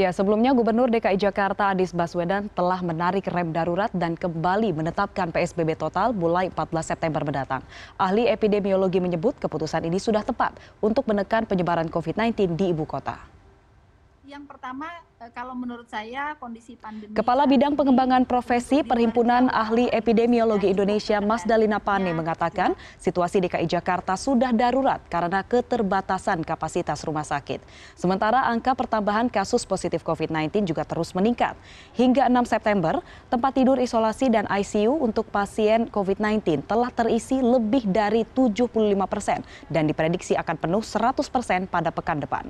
Ya, sebelumnya Gubernur DKI Jakarta Anies Baswedan telah menarik rem darurat dan kembali menetapkan PSBB total mulai 14 September mendatang. Ahli epidemiologi menyebut keputusan ini sudah tepat untuk menekan penyebaran COVID-19 di ibu kota yang pertama eh, kalau menurut saya kondisi pandemi Kepala Bidang Pengembangan Profesi Perhimpunan Ahli Epidemiologi Indonesia Mas iya. Dalina Pane mengatakan situasi DKI Jakarta sudah darurat karena keterbatasan kapasitas rumah sakit. Sementara angka pertambahan kasus positif COVID-19 juga terus meningkat. Hingga 6 September, tempat tidur isolasi dan ICU untuk pasien COVID-19 telah terisi lebih dari 75 persen dan diprediksi akan penuh 100 persen pada pekan depan.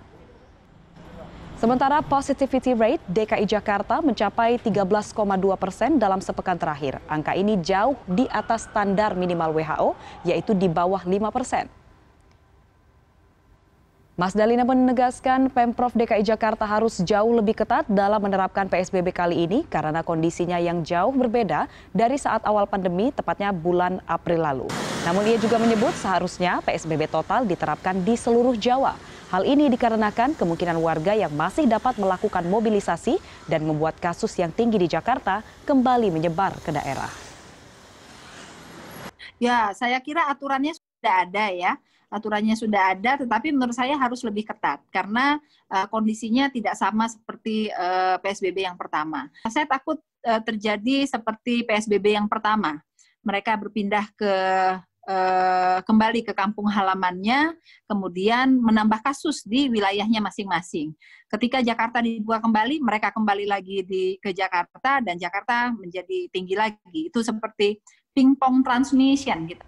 Sementara positivity rate DKI Jakarta mencapai 13,2 persen dalam sepekan terakhir. Angka ini jauh di atas standar minimal WHO, yaitu di bawah 5 persen. Mas Dalina menegaskan Pemprov DKI Jakarta harus jauh lebih ketat dalam menerapkan PSBB kali ini karena kondisinya yang jauh berbeda dari saat awal pandemi, tepatnya bulan April lalu. Namun ia juga menyebut seharusnya PSBB total diterapkan di seluruh Jawa. Hal ini dikarenakan kemungkinan warga yang masih dapat melakukan mobilisasi dan membuat kasus yang tinggi di Jakarta kembali menyebar ke daerah. Ya, saya kira aturannya sudah ada ya. Aturannya sudah ada, tetapi menurut saya harus lebih ketat karena uh, kondisinya tidak sama seperti uh, eh, PSBB yang pertama. Saya takut uh, terjadi seperti PSBB yang pertama. Mereka berpindah ke Eh, kembali ke kampung halamannya, kemudian menambah kasus di wilayahnya masing-masing. Ketika Jakarta dibuka kembali, mereka kembali lagi di ke Jakarta dan Jakarta menjadi tinggi lagi. Itu seperti pingpong transmission gitu.